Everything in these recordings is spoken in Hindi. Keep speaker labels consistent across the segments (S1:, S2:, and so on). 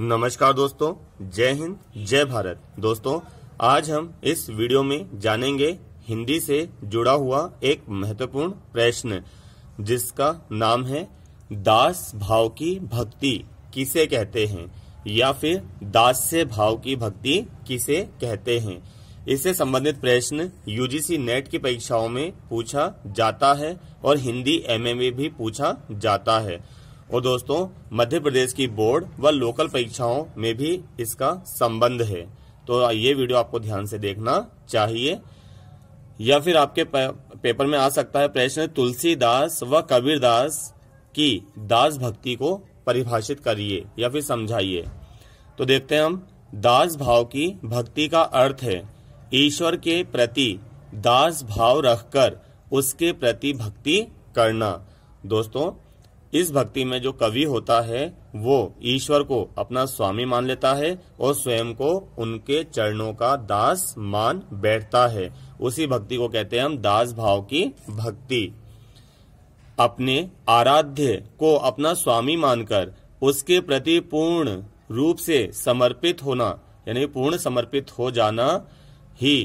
S1: नमस्कार दोस्तों जय हिंद जय भारत दोस्तों आज हम इस वीडियो में जानेंगे हिंदी से जुड़ा हुआ एक महत्वपूर्ण प्रश्न जिसका नाम है दास भाव की भक्ति किसे कहते हैं या फिर दास से भाव की भक्ति किसे कहते हैं इससे संबंधित प्रश्न यूजीसी नेट की परीक्षाओं में पूछा जाता है और हिंदी एमए में भी पूछा जाता है और दोस्तों मध्य प्रदेश की बोर्ड व लोकल परीक्षाओं में भी इसका संबंध है तो ये वीडियो आपको ध्यान से देखना चाहिए या फिर आपके पेपर में आ सकता है प्रश्न तुलसीदास व कबीरदास की दास भक्ति को परिभाषित करिए या फिर समझाइए तो देखते हैं हम दास भाव की भक्ति का अर्थ है ईश्वर के प्रति दास भाव रखकर उसके प्रति भक्ति करना दोस्तों इस भक्ति में जो कवि होता है वो ईश्वर को अपना स्वामी मान लेता है और स्वयं को उनके चरणों का दास मान बैठता है उसी भक्ति को कहते हैं हम दास भाव की भक्ति अपने आराध्य को अपना स्वामी मानकर उसके प्रति पूर्ण रूप से समर्पित होना यानी पूर्ण समर्पित हो जाना ही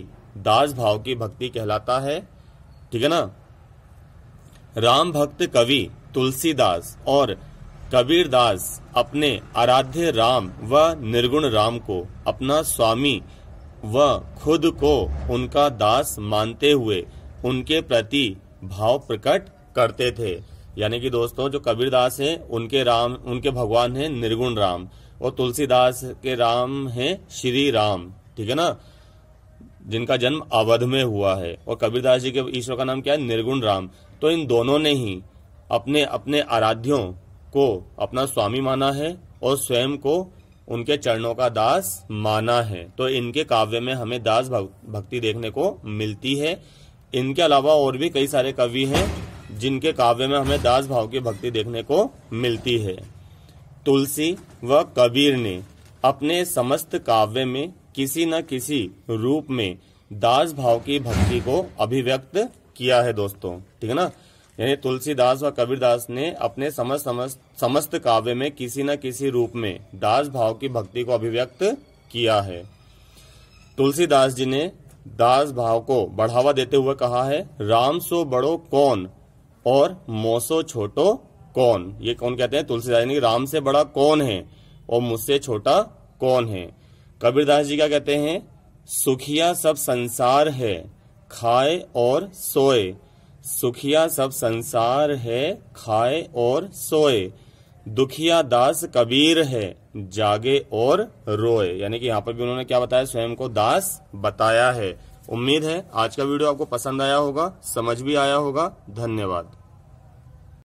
S1: दास भाव की भक्ति कहलाता है ठीक है ना राम भक्त कवि तुलसीदास और कबीरदास अपने आराध्य राम व निर्गुण राम को अपना स्वामी व खुद को उनका दास मानते हुए उनके प्रति भाव प्रकट करते थे यानी कि दोस्तों जो कबीरदास हैं उनके राम उनके भगवान हैं निर्गुण राम और तुलसीदास के राम हैं श्री राम ठीक है ना जिनका जन्म अवध में हुआ है और कबीरदास जी के ईश्वर का नाम क्या है निर्गुण राम तो इन दोनों ने ही अपने अपने आराध्यों को अपना स्वामी माना है और स्वयं को उनके चरणों का दास माना है तो इनके काव्य में हमें दास भक्ति देखने को मिलती है इनके अलावा और भी कई सारे कवि हैं जिनके काव्य में हमें दास भाव की भक्ति देखने को मिलती है तुलसी व कबीर ने अपने समस्त काव्य में किसी न किसी रूप में दास भाव की भक्ति को अभिव्यक्त किया है दोस्तों ठीक है ना यानी तुलसीदास व कबीरदास ने अपने समस्त समस्त समस्त काव्य में किसी न किसी रूप में दास भाव की भक्ति को अभिव्यक्त किया है तुलसीदास जी ने दास भाव को बढ़ावा देते हुए कहा है राम सो बड़ो कौन और मोसो छोटो कौन ये कौन कहते हैं तुलसीदास जी राम से बड़ा कौन है और मुझसे छोटा कौन है कबीरदास जी क्या कहते हैं सुखिया सब संसार है खाए और सोए सुखिया सब संसार है खाए और सोए दुखिया दास कबीर है जागे और रोए यानी कि यहाँ पर भी उन्होंने क्या बताया स्वयं को दास बताया है उम्मीद है आज का वीडियो आपको पसंद आया होगा समझ भी आया होगा धन्यवाद